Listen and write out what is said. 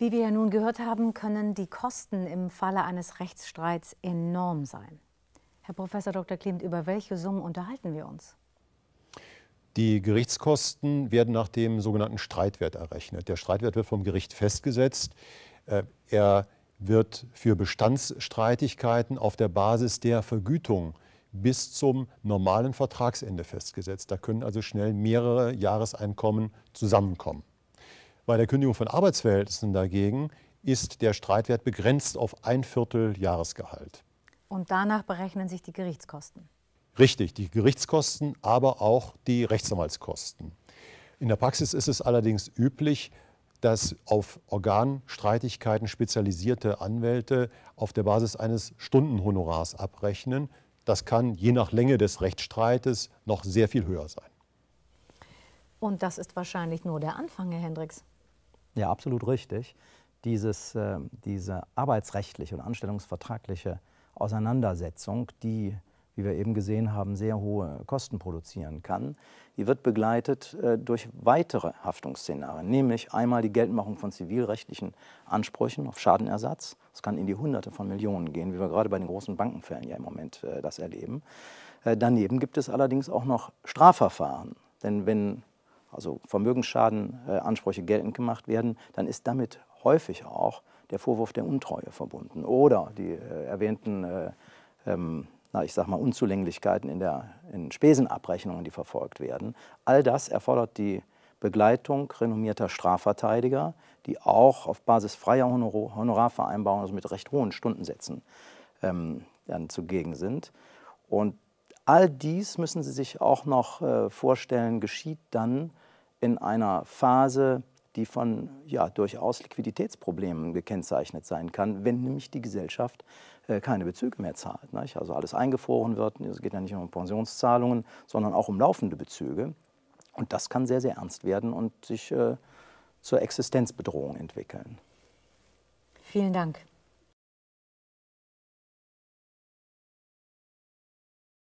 Wie wir ja nun gehört haben, können die Kosten im Falle eines Rechtsstreits enorm sein. Herr Professor Dr. Klimt, über welche Summen unterhalten wir uns? Die Gerichtskosten werden nach dem sogenannten Streitwert errechnet. Der Streitwert wird vom Gericht festgesetzt. Äh, er wird für Bestandsstreitigkeiten auf der Basis der Vergütung bis zum normalen Vertragsende festgesetzt. Da können also schnell mehrere Jahreseinkommen zusammenkommen. Bei der Kündigung von Arbeitsverhältnissen dagegen ist der Streitwert begrenzt auf ein Viertel Jahresgehalt. Und danach berechnen sich die Gerichtskosten. Richtig, die Gerichtskosten, aber auch die Rechtsanwaltskosten. In der Praxis ist es allerdings üblich, dass auf Organstreitigkeiten spezialisierte Anwälte auf der Basis eines Stundenhonorars abrechnen. Das kann je nach Länge des Rechtsstreites noch sehr viel höher sein. Und das ist wahrscheinlich nur der Anfang, Herr Hendricks. Ja, absolut richtig. Dieses, äh, diese arbeitsrechtliche und anstellungsvertragliche Auseinandersetzung, die, wie wir eben gesehen haben, sehr hohe Kosten produzieren kann, die wird begleitet äh, durch weitere Haftungsszenarien, nämlich einmal die Geltmachung von zivilrechtlichen Ansprüchen auf Schadenersatz. Das kann in die Hunderte von Millionen gehen, wie wir gerade bei den großen Bankenfällen ja im Moment äh, das erleben. Äh, daneben gibt es allerdings auch noch Strafverfahren. Denn wenn also Vermögensschadenansprüche geltend gemacht werden, dann ist damit häufig auch der Vorwurf der Untreue verbunden oder die äh, erwähnten, äh, ähm, na, ich sag mal, Unzulänglichkeiten in, der, in Spesenabrechnungen, die verfolgt werden. All das erfordert die Begleitung renommierter Strafverteidiger, die auch auf Basis freier Honor Honorarvereinbarungen, also mit recht hohen Stundensätzen, ähm, dann zugegen sind. Und All dies müssen Sie sich auch noch äh, vorstellen, geschieht dann in einer Phase, die von ja, durchaus Liquiditätsproblemen gekennzeichnet sein kann, wenn nämlich die Gesellschaft äh, keine Bezüge mehr zahlt. Nicht? Also alles eingefroren wird. Es geht ja nicht nur um Pensionszahlungen, sondern auch um laufende Bezüge. Und das kann sehr, sehr ernst werden und sich äh, zur Existenzbedrohung entwickeln. Vielen Dank.